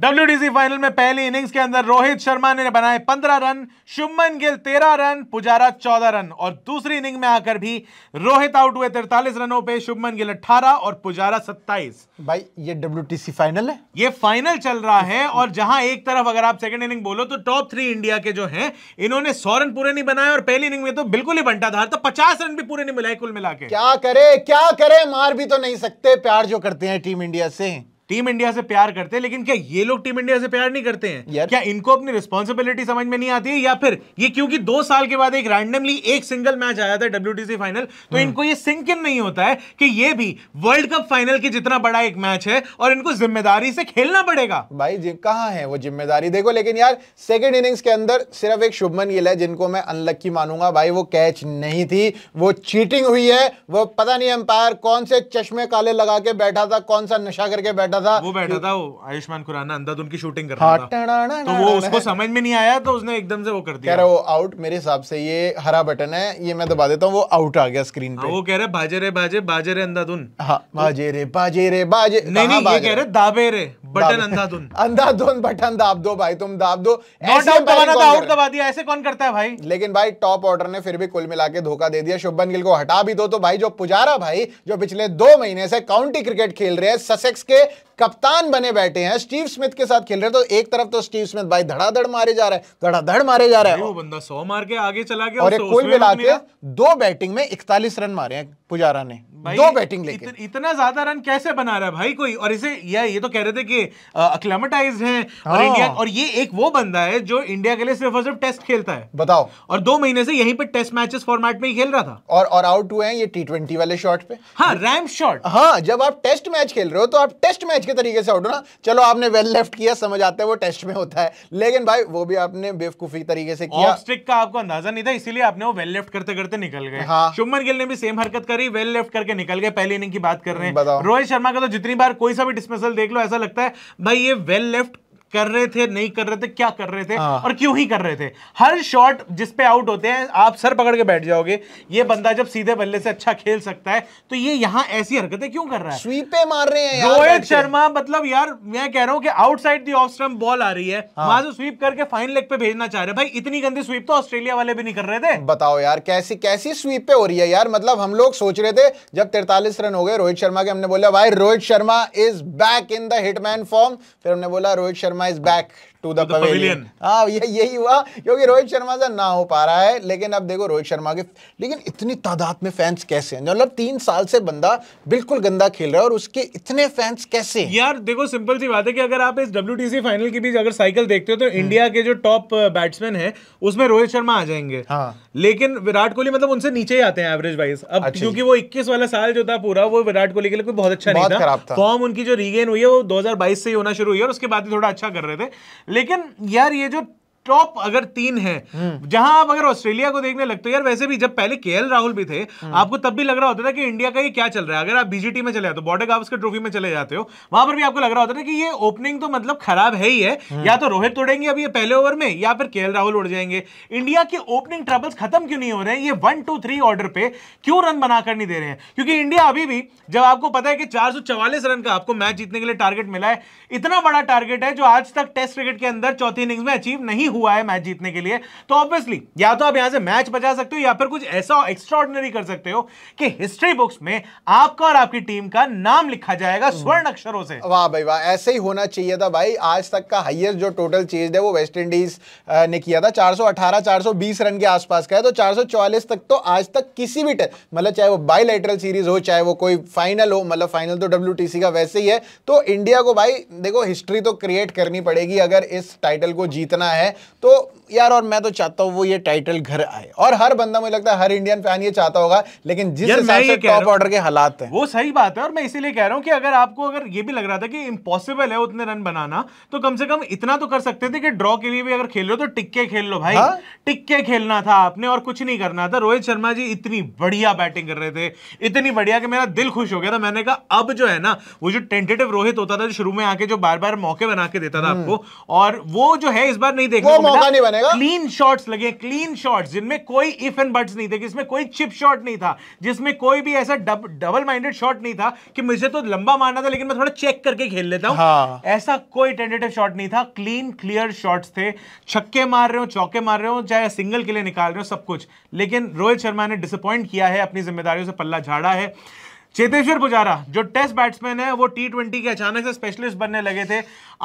W final में पहली innings के अंदर रोहित शर्मा ने बनाए 15 run Shubman Gill 13 run Pujara 14 run और दूसरी इनिंग में आकर भी रोहित आउट हुए 43 रनों पे शुभमन गिल 18 और पुजारा 27 भाई ये डब्ल्यू फाइनल है ये फाइनल चल रहा है और जहां एक तरफ अगर आप सेकंड इनिंग बोलो तो टॉप थ्री इंडिया के जो है इन्होंने सौ रन पूरे नहीं बनाए और पहली इनिंग में तो बिल्कुल ही बंटा था तो पचास रन भी पूरे नहीं मिलाए कुल मिला के क्या करे क्या करे मार भी तो नहीं सकते प्यार जो करते हैं टीम इंडिया से टीम इंडिया से प्यार करते हैं लेकिन क्या ये लोग टीम इंडिया से प्यार नहीं करते हैं क्या इनको अपनी रिस्पॉन्सिबिलिटी समझ में नहीं आती है या फिर ये क्योंकि दो साल के बाद एक रैंडमली एक सिंगल मैच आया था डब्ल्यू फाइनल तो हम्म। इनको ये सिंक नहीं होता है कि ये भी वर्ल्ड कप फाइनल के जितना बड़ा एक मैच है और इनको जिम्मेदारी से खेलना पड़ेगा भाई जी कहा है वो जिम्मेदारी देखो लेकिन यार सेकेंड इनिंग्स के अंदर सिर्फ एक शुभमन गिल है जिनको मैं अनलक्की मानूंगा भाई वो कैच नहीं थी वो चीटिंग हुई है वो पता नहीं एम्पायर कौन से चश्मे काले लगा के बैठा था कौन सा नशा करके बैठा बैठा था वो बैठा था वो आयुष्मान खुराना अंधाधुन उनकी शूटिंग कर रहा हाँ, था तो वो उसको समझ में नहीं आया तो उसने एकदम से वो कर दिया कह रहा वो आउट मेरे हिसाब से ये हरा बटन है ये मैं दबा देता हूँ वो आउट आ गया स्क्रीन हाँ, पे वो कह रहे बाजे रे बाजे बाजे रे अंधाधुन हाँ, बाजे रे बाजे रे बाजे नहीं नहीं ये कह रहे दाबे रे बटन अंधाधुन अंधाधुन बटन दाब दो भाई तुम दाब दो आउट दबा दिया ऐसे कौन करता है भाई लेकिन भाई टॉप ऑर्डर ने फिर भी कुल मिला के धोखा दे दिया शुभन गिल को हटा भी दो तो भाई जो पुजारा भाई जो पिछले दो महीने से काउंटी क्रिकेट खेल रहे हैं ससेक्स के कप्तान बने बैठे हैं स्टीव स्मिथ के साथ खेल रहे तो एक तरफ तो स्टीव स्मिथ भाई धड़ाधड़ मारे जा रहा है धड़ाधड़ मारे जा रहा है वो बंदा सौ मार के आगे चला गया और एक कुल मिला के दो बैटिंग में इकतालीस रन मारे हैं पुजारा ने दो बैटिंग लेके इत, इतना ज्यादा रन कैसे बना रहा है भाई कोई और इसे या ये तो कह रहे थे कि अक्लेमेटाइज है और इंडिया हाँ। और ये एक वो बंदा है जो इंडिया के लिए सिर्फ और सिर्फ टेस्ट खेलता है बताओ और दो महीने से यहीं पे टेस्ट मैचेस फॉर्मेट में ही खेल रहा था और और आउट हुए हैं ये टी ट्वेंटी वाले शॉट पे हाँ रैम शॉट हाँ जब आप टेस्ट मैच खेल रहे हो तो आप टेस्ट मैच के तरीके से आउट हो ना चलो आपने वेल लेफ्ट किया समझ आता है वो टेस्ट में होता है लेकिन भाई वो भी आपने बेवकूफी तरीके से किया स्ट्रिक का आपको अंदाजा नहीं था इसीलिए आपने वो वेल लेफ्ट करते करते निकल गए हाँ। शुभमन गिल ने भी सेम हरकत करी वेल लेफ्ट करके निकल गए पहली इनिंग की बात कर रहे हैं रोहित शर्मा का तो जितनी बार कोई सा भी डिस्मिसल देख लो ऐसा लगता है भाई ये वेल लेफ्ट कर रहे थे नहीं कर रहे थे क्या कर रहे थे हाँ। और क्यों ही कर रहे थे हर शॉट जिसपे आउट होते हैं आप सर पकड़ के बैठ जाओगे ये बंदा जब सीधे बल्ले से अच्छा खेल सकता है तो ये यहाँ ऐसी हरकतें क्यों कर रहा है स्वीपे मार रहे हैं रोहित शर्मा मतलब यार मैं कह रहा हूँ कि outside the off stump ball आ रही है हाँ। वहां से स्वीप करके फाइन लेग पे भेजना चाह रहे भाई इतनी गंदी स्वीप तो ऑस्ट्रेलिया वाले भी नहीं कर रहे थे बताओ यार कैसी कैसी स्वीप पे हो रही है यार मतलब हम लोग सोच रहे थे जब तिरतालीस रन हो गए रोहित शर्मा के हमने बोला भाई Rohit Sharma is back in the hitman form फिर हमने बोला Rohit Sharma compromise back to the pavilion हाँ ये यही हुआ क्योंकि रोहित शर्मा से ना हो पा रहा है लेकिन अब देखो रोहित शर्मा के लेकिन इतनी तादाद में फैंस कैसे हैं मतलब तीन साल से बंदा बिल्कुल गंदा खेल रहा है और उसके इतने फैंस कैसे यार देखो सिंपल सी बात है कि अगर आप इस डब्ल्यू फाइनल की भी अगर साइकिल देखते हो तो इंडिया के जो टॉप बैट्समैन है उसमें रोहित शर्मा आ जाएंगे हाँ। लेकिन विराट कोहली मतलब उनसे नीचे ही आते हैं एवरेज वाइज अब अच्छा क्योंकि वो इक्कीस वाला साल जो था पूरा वो विराट कोहली के लिए कोई बहुत अच्छा नहीं था फॉर्म उनकी जो रीगेन हुई है वो 2022 से ही होना शुरू हुई है और उसके बाद ही थोड़ा अच्छा कर रहे थे लेकिन यार ये जो टॉप अगर तीन है हम्म। जहां आप अगर ऑस्ट्रेलिया को देखने लगते हो यार वैसे भी जब पहले के राहुल भी थे हम्म। आपको तब भी लग रहा होता था कि इंडिया का ये क्या चल रहा है अगर आप बीजेटी में चले जाते हो बॉर्डर गावस्कर ट्रॉफी में चले जाते हो वहां पर भी आपको लग रहा होता था कि ये ओपनिंग तो मतलब खराब है ही है हम्म। या तो रोहित तोड़ेंगे अभी पहले ओवर में या फिर के राहुल उड़ जाएंगे इंडिया के ओपनिंग ट्रबल्स खत्म क्यों नहीं हो रहे हैं ये वन टू थ्री ऑर्डर पे क्यों रन बनाकर नहीं दे रहे हैं क्योंकि इंडिया अभी भी जब आपको पता है कि चार रन का आपको मैच जीतने के लिए टारगेट मिला है इतना बड़ा टारगेट है जो आज तक टेस्ट क्रिकेट के अंदर चौथी इनिंग्स में अचीव नहीं हुआ है मैच जीतने के लिए तो ऑब्वियसली या तो आप यहां से मैच बचा सकते हो या फिर कुछ ऐसा एक्स्ट्रॉर्डनरी कर सकते हो कि हिस्ट्री बुक्स में आपका और आपकी टीम का नाम लिखा जाएगा हम्म। स्वर्ण अक्षरों से वाह भाई वाह ऐसे ही होना चाहिए था भाई आज तक का हाइएस्ट जो टोटल चेज है वो वेस्ट इंडीज ने किया था चार सौ रन के आसपास का है तो चार तक तो आज तक किसी भी मतलब चाहे वो बाइलेटरल सीरीज हो चाहे वो कोई फाइनल हो मतलब फाइनल तो डब्ल्यू का वैसे ही है तो इंडिया को भाई देखो हिस्ट्री तो क्रिएट करनी पड़ेगी अगर इस टाइटल को जीतना है तो यार और मैं तो चाहता हूँ वो ये टाइटल घर आए और हर बंदा मुझे लगता है हर इंडियन फैन ये चाहता होगा लेकिन जिस हिसाब से टॉप ऑर्डर के हालात हैं वो सही बात है और मैं इसीलिए कह रहा हूँ कि अगर आपको अगर ये भी लग रहा था कि इम्पॉसिबल है उतने रन बनाना तो कम से कम इतना तो कर सकते थे कि ड्रॉ के लिए भी अगर खेल रहे हो तो टिक्के खेल लो भाई हाँ। टिक्के खेलना था आपने और कुछ नहीं करना था रोहित शर्मा जी इतनी बढ़िया बैटिंग कर रहे थे इतनी बढ़िया कि मेरा दिल खुश हो गया था मैंने कहा अब जो है ना वो जो टेंटेटिव रोहित होता था जो शुरू में आके जो बार बार मौके बना के देता था हम्म। आपको और वो जो है इस बार नहीं देख देखने को मौका नहीं बनेगा क्लीन शॉट्स लगे क्लीन शॉट्स जिनमें कोई इफ एंड बट्स नहीं थे जिसमें कोई चिप शॉट नहीं था जिसमें कोई भी ऐसा डबल माइंडेड शॉट नहीं था कि मुझे तो लंबा मारना था लेकिन मैं थोड़ा चेक करके खेल लेता हूँ हाँ। ऐसा कोई टेंटेटिव शॉट नहीं था क्लीन क्लियर शॉट्स थे छक्के मार रहे हो चौके मार रहे हो चाहे सिंगल के लिए निकाल रहे हो सब कुछ लेकिन रोहित शर्मा ने डिसअपॉइंट किया है अपनी जिम्मेदारियों से पल्ला झाड़ा है चेतेश्वर पुजारा जो टेस्ट बैट्समैन है वो टी ट्वेंटी के अचानक से स्पेशलिस्ट बनने लगे थे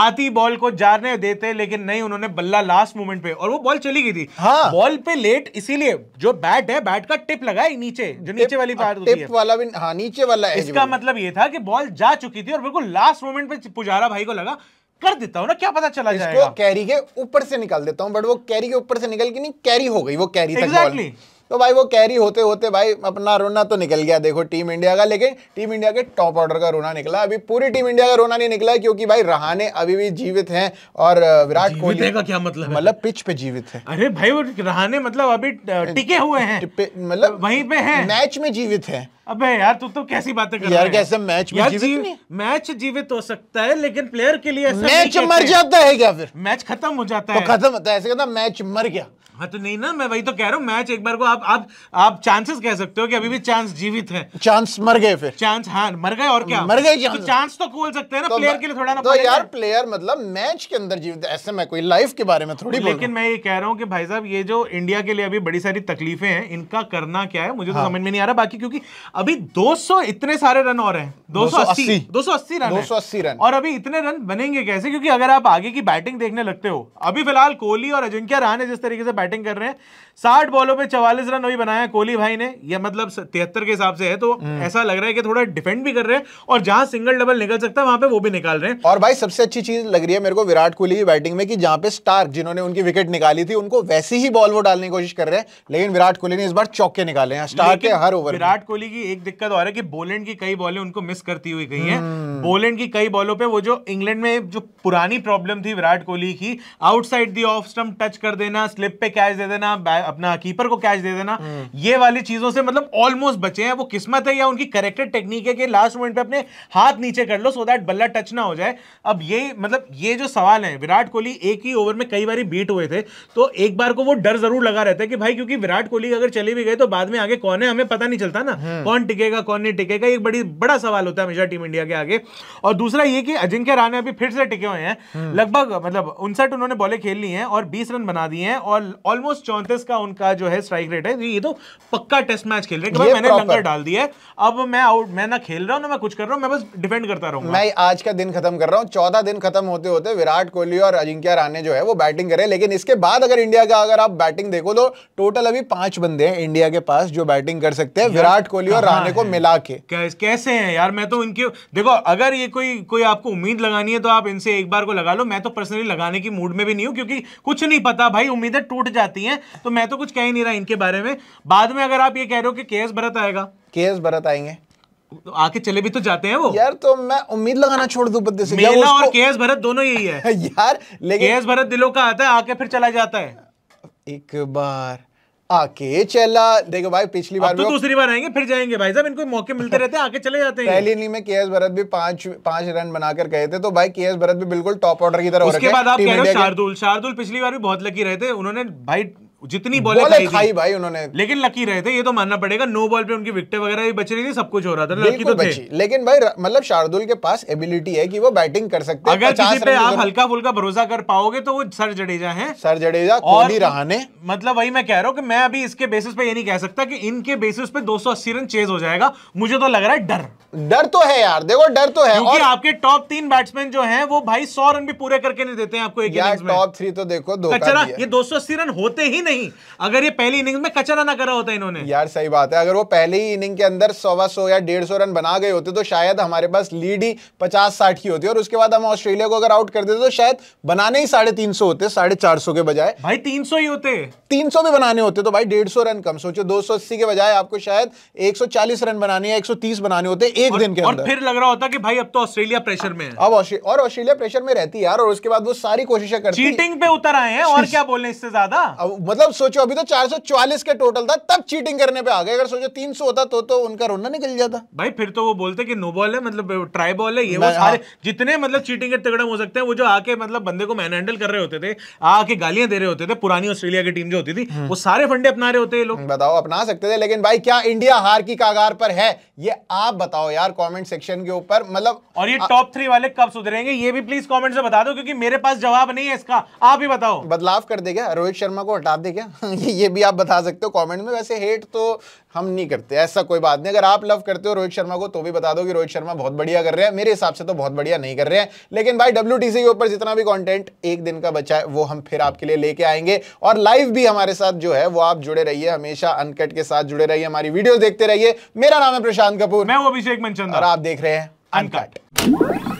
आती बॉल को जाने देते लेकिन नहीं उन्होंने बल्ला लास्ट मोमेंट पे और वो बॉल चली गई थी हाँ। बॉल पे लेट इसीलिए जो बैट है बैट का टिप लगा है नीचे जो नीचे वाली पार्ट हाँ, टिप वाला भी हाँ नीचे वाला इसका मतलब ये था कि बॉल जा चुकी थी और बिल्कुल लास्ट मोमेंट पे पुजारा भाई को लगा कर देता हूँ ना क्या पता चला जाएगा कैरी के ऊपर से निकाल देता हूँ बट वो कैरी के ऊपर से निकल के नहीं कैरी हो गई वो कैरी exactly. तक बॉल तो भाई वो कैरी होते होते भाई अपना रोना तो निकल गया देखो टीम इंडिया का लेकिन टीम इंडिया के टॉप ऑर्डर का रोना निकला अभी पूरी टीम इंडिया का रोना नहीं निकला क्योंकि भाई रहाने अभी भी जीवित हैं और विराट कोहली का क्या मतलब मतलब पिच पे जीवित है अरे भाई वो रहाने मतलब अभी टिके हुए हैं मतलब वहीं पे है मैच में जीवित है अबे यार तू तो कैसी बातें कर यार कैसे मैच में जीवित नहीं? मैच जीवित हो सकता है लेकिन प्लेयर के लिए ऐसा मैच मर जाता है क्या फिर मैच खत्म हो जाता तो है खत्म होता है ऐसे कहता मैच मर गया हाँ तो नहीं ना मैं वही तो कह रहा हूँ मैच एक बार को आप आप आप चांसेस कह सकते हो कि अभी भी चांस जीवित है चांस मर गए फिर चांस हाँ मर गए और क्या मर गए तो चांस तो खोल सकते हैं ना तो प्लेयर के लिए थोड़ा ना तो यार प्लेयर मतलब मैच के अंदर जीवित है ऐसे मैं कोई लाइफ के बारे में थोड़ी लेकिन मैं ये कह रहा हूँ कि भाई साहब ये जो इंडिया के लिए अभी बड़ी सारी तकलीफें हैं इनका करना क्या है मुझे तो हाँ। समझ में नहीं आ रहा बाकी क्योंकि अभी 200 इतने सारे रन और हैं 280 280 रन 280 रन और अभी इतने रन बनेंगे कैसे क्योंकि अगर आप आगे की बैटिंग देखने लगते हो अभी फिलहाल कोहली और अजिंक्य रहा जिस तरीके से बैटिंग कर रहे हैं साठ बॉलों पे चवालीस रन अभी बनाया कोहली भाई ने यह मतलब तिहत्तर के हिसाब से है तो हम्म। ऐसा लग रहा है कि थोड़ा डिफेंड भी कर रहे हैं और जहां सिंगल डबल निकल सकता है वहां पर वो भी निकाल रहे हैं और भाई सबसे अच्छी चीज लग रही है मेरे को विराट कोहली की बैटिंग में कि जहां पे स्टार्क जिन्होंने उनकी विकेट निकाली थी उनको वैसी ही बॉल वो डालने की कोशिश कर रहे हैं लेकिन विराट कोहली ने इस बार चौके निकाले हैं स्टार के हर ओवर विराट कोहली की एक दिक्कत और है कि बोलैंड की कई बॉलें उनको मिस करती हुई गई हैं बोलैंड हम्म। की कई बॉलों पे वो जो इंग्लैंड में जो पुरानी प्रॉब्लम थी विराट कोहली की outside the off stump touch कर देना स्लिप पे कैच दे देना अपना कीपर को कैच दे देना हम्म। ये वाली चीजों से मतलब ऑलमोस्ट बचे हैं वो किस्मत है या उनकी करेक्टेड टेक्निक है कि लास्ट मोमेंट पे अपने हाथ नीचे कर लो सो दैट बल्ला टच ना हो जाए अब ये मतलब ये जो सवाल है विराट कोहली एक ही ओवर में कई बार बीट हुए थे तो एक बार को वो डर जरूर लगा रहता है कि भाई क्योंकि विराट कोहली अगर चले भी गए तो बाद में आगे कौन है हमें पता नहीं चलता ना हम्म। कौन कौन टिकेगा कौन नहीं टिकेगा एक बड़ी बड़ा सवाल होता है हमेशा टीम इंडिया के आगे और दूसरा ये कि अजिंक्य राणा अभी फिर से टिके हुए हैं हम्म। लगभग मतलब उनसठ उन्होंने बॉलें खेल ली हैं और बीस रन बना दिए हैं और ऑलमोस्ट चौंतीस का उनका जो है स्ट्राइक रेट है ये तो पक्का टेस्ट मैच खेल रहे हैं मैंने लंगर डाल दिया है अब मैं आउट मैं ना खेल रहा हूँ ना मैं कुछ कर रहा हूँ मैं बस डिफेंड करता रहूँ मैं आज का दिन खत्म कर रहा हूँ चौदह दिन खत्म होते होते विराट कोहली और अजिंक्य राणे जो है वो बैटिंग करे लेकिन इसके बाद अगर इंडिया का अगर आप बैटिंग देखो तो टोटल अभी पांच बंदे हैं इंडिया के पास जो बैटिंग कर सकते हैं विराट कोहली और रहने को हाँ। मिला के कैसे हैं यार मैं तो इनके देखो अगर ये कोई कोई आपको उम्मीद लगानी है तो आप इनसे एक बार को लगा लो मैं तो पर्सनली लगाने की मूड में भी नहीं हूँ क्योंकि कुछ नहीं पता भाई उम्मीदें टूट जाती है तो मैं तो कुछ कह ही नहीं रहा इनके बारे में बाद में अगर आप ये कह रहे हो कि केस भरत आएगा केस भरत आएंगे तो आके चले भी तो जाते हैं वो यार तो मैं उम्मीद लगाना छोड़ दूं बंदे से मेला और केएस भरत दोनों यही है यार लेकिन केएस भरत दिलों का आता है आके फिर चला जाता है एक बार आके चला देखो भाई पिछली बार तो दूसरी बार आएंगे फिर जाएंगे भाई साहब इनको मौके मिलते रहते हैं आके चले जाते हैं पहली इनिंग में के एस भरत भी पांच पांच रन बनाकर गए थे तो भाई के एस भरत भी बिल्कुल टॉप ऑर्डर की तरह उसके बाद आप कह रहे हो शार्दुल शार्दुल पिछली बार भी बहुत लकी रहे थे उन्होंने भाई जितनी बॉल खाई, खाई भाई उन्होंने लेकिन लकी रहे थे ये तो मानना पड़ेगा नो बॉल पे उनकी विकेट वगैरह भी बच रही थी सब कुछ हो रहा था लकी तो थे लेकिन भाई मतलब शार्दुल के पास एबिलिटी है कि वो बैटिंग कर सकते अगर किसी पे आप मतलब- हल्का फुल्का भरोसा कर पाओगे तो वो सर जडेजा है सर जडेजा और रहाने मतलब वही मैं कह रहा हूँ की मैं अभी इसके बेसिस पे ये नहीं कह सकता की इनके बेसिस पे दो रन चेज हो जाएगा मुझे तो लग रहा है डर डर तो है यार देखो डर तो है क्योंकि आपके टॉप तीन बैट्समैन जो हैं वो भाई सौ रन भी पूरे करके नहीं देते हैं आपको एक टॉप थ्री तो देखो दो ये दो रन होते ही नहीं नहीं अगर ये पहली इनिंग्स में कचरा ना करा होता इन्होंने यार सही बात है अगर वो पहले ही इनिंग के अंदर सवा सौ या डेढ़ सौ रन बना गए होते तो शायद हमारे पास लीड ही पचास साठ की होती और उसके बाद हम ऑस्ट्रेलिया को अगर आउट कर देते तो शायद बनाने ही साढ़े तीन सौ होते साढ़े चार सौ के बजाय भाई तीन सौ ही होते तीन सौ भी बनाने होते तो भाई डेढ़ सौ रन कम सोचो दो सौ अस्सी के बजाय आपको शायद एक सौ चालीस रन बनाने या एक सौ तीस बनाने होते एक दिन के अंदर फिर लग रहा होता कि भाई अब तो ऑस्ट्रेलिया प्रेशर में है अब और ऑस्ट्रेलिया प्रेशर में रहती है यार और उसके बाद वो सारी कोशिशें करती चीटिंग पे उतर आए हैं और क्या बोले इससे ज्यादा मतलब सोचो अभी तो 444 के टोटल था तब चीटिंग करने पे आ गए अगर सोचो 300 होता तो तो उनका रोना निकल जाता भाई फिर तो वो बोलते कि नो बॉल है मतलब ट्राई बॉल है ये वो सारे हाँ। जितने मतलब चीटिंग के तगड़े हो सकते हैं वो जो आके मतलब बंदे को मैन हैंडल कर रहे होते थे आके गालियां दे रहे होते थे पुरानी ऑस्ट्रेलिया की टीम जो होती थी हम्म। वो सारे फंडे अपना रहे होते लोग बताओ अपना सकते थे लेकिन भाई क्या इंडिया हार की कागार पर है ये आप बताओ यार कॉमेंट सेक्शन के ऊपर मतलब और ये टॉप थ्री वाले कब सुधरेंगे ये भी प्लीज कॉमेंट से बता दो क्योंकि मेरे पास जवाब नहीं है इसका आप ही बताओ बदलाव कर देगा रोहित शर्मा को हटा करते क्या ये भी आप बता सकते हो कमेंट में वैसे हेट तो हम नहीं करते ऐसा कोई बात नहीं अगर आप लव करते हो रोहित शर्मा को तो भी बता दो कि रोहित शर्मा बहुत बढ़िया कर रहे हैं मेरे हिसाब से तो बहुत बढ़िया नहीं कर रहे हैं लेकिन भाई डब्ल्यू के ऊपर जितना भी कॉन्टेंट एक दिन का बचा है वो हम फिर आपके लिए लेके आएंगे और लाइव भी हमारे साथ जो है वो आप जुड़े रहिए हमेशा अनकट के साथ जुड़े रहिए हमारी वीडियो देखते रहिए मेरा नाम है प्रशांत कपूर मैं वो अभिषेक मंचन और आप देख रहे हैं अनकट